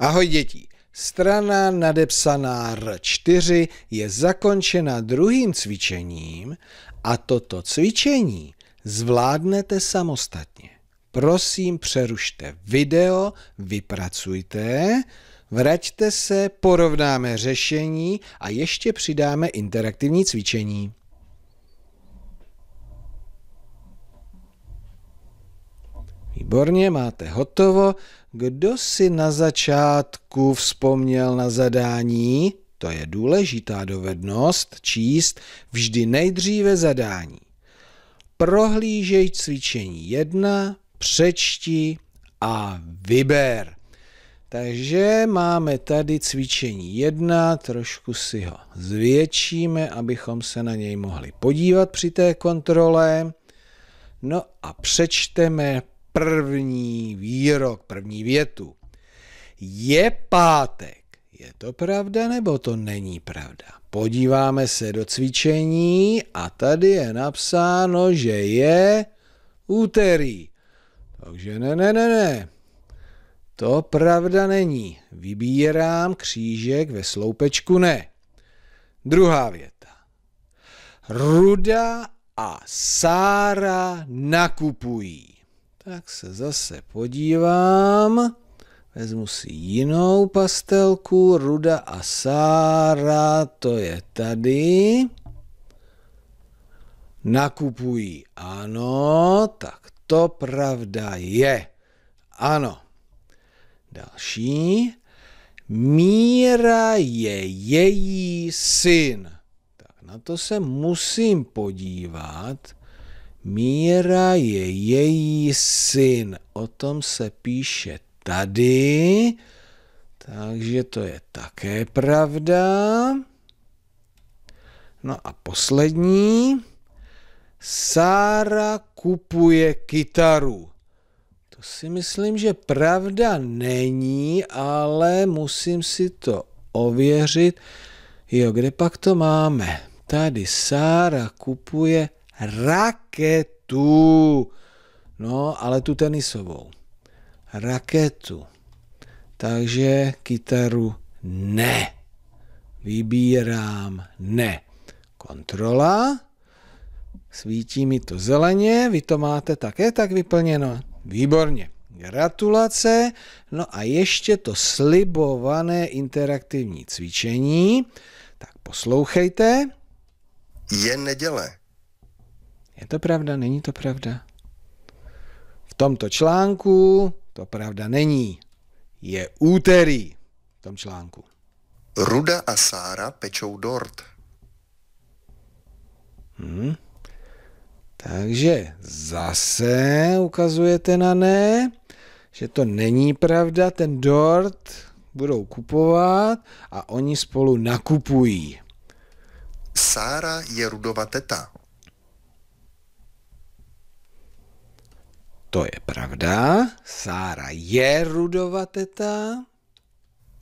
Ahoj děti! Strana nadepsaná R4 je zakončena druhým cvičením a toto cvičení zvládnete samostatně. Prosím, přerušte video, vypracujte, vraťte se, porovnáme řešení a ještě přidáme interaktivní cvičení. Výborně, máte hotovo. Kdo si na začátku vzpomněl na zadání? To je důležitá dovednost číst vždy nejdříve zadání. Prohlížej cvičení 1, přečti a vyber. Takže máme tady cvičení 1, trošku si ho zvětšíme, abychom se na něj mohli podívat při té kontrole. No a přečteme první výrok, první větu. Je pátek. Je to pravda nebo to není pravda? Podíváme se do cvičení a tady je napsáno, že je úterý. Takže ne, ne, ne, ne. To pravda není. Vybírám křížek ve sloupečku ne. Druhá věta. Ruda a Sára nakupují tak se zase podívám. Vezmu si jinou pastelku, Ruda a Sára, to je tady. Nakupují, ano, tak to pravda je. Ano. Další. Míra je její syn. Tak na to se musím podívat. Míra je její syn. O tom se píše tady. Takže to je také pravda. No a poslední. Sára kupuje kytaru. To si myslím, že pravda není, ale musím si to ověřit. Jo, kde pak to máme? Tady Sára kupuje raketu. No, ale tu tenisovou. Raketu. Takže kytaru ne. Vybírám ne. Kontrola. Svítí mi to zeleně, vy to máte také tak vyplněno. Výborně. Gratulace. No a ještě to slibované interaktivní cvičení. Tak poslouchejte. Je neděle. Je to pravda, není to pravda? V tomto článku to pravda není. Je úterý v tom článku. Ruda a Sára pečou dort. Hmm. Takže zase ukazujete na ne, že to není pravda, ten dort budou kupovat a oni spolu nakupují. Sára je Rudova teta. To je pravda. Sára je rudová teta.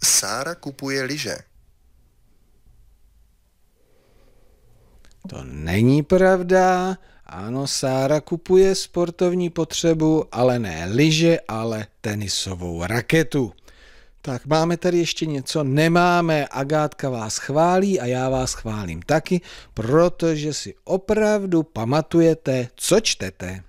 Sára kupuje lyže. To není pravda. Ano, Sára kupuje sportovní potřebu, ale ne lyže, ale tenisovou raketu. Tak máme tady ještě něco, nemáme, Agátka vás chválí a já vás chválím taky, protože si opravdu pamatujete, co čtete.